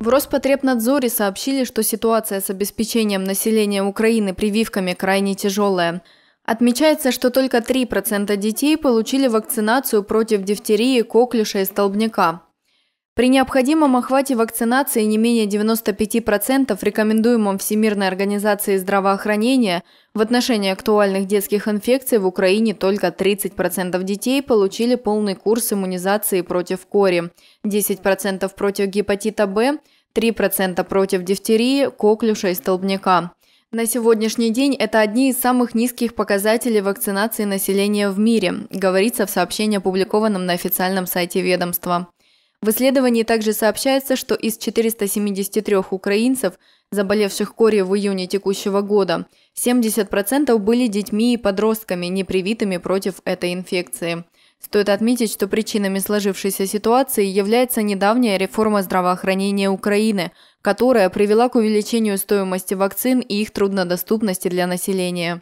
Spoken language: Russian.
В Роспотребнадзоре сообщили, что ситуация с обеспечением населения Украины прививками крайне тяжелая. Отмечается, что только 3% детей получили вакцинацию против дифтерии, коклюша и столбняка. При необходимом охвате вакцинации не менее 95% рекомендуемом Всемирной организацией здравоохранения в отношении актуальных детских инфекций в Украине только 30% детей получили полный курс иммунизации против кори, 10% против гепатита В, 3% против дифтерии, коклюша и столбняка. На сегодняшний день это одни из самых низких показателей вакцинации населения в мире, говорится в сообщении, опубликованном на официальном сайте ведомства. В исследовании также сообщается, что из 473 украинцев, заболевших кори в июне текущего года, 70% были детьми и подростками, не привитыми против этой инфекции. Стоит отметить, что причинами сложившейся ситуации является недавняя реформа здравоохранения Украины, которая привела к увеличению стоимости вакцин и их труднодоступности для населения.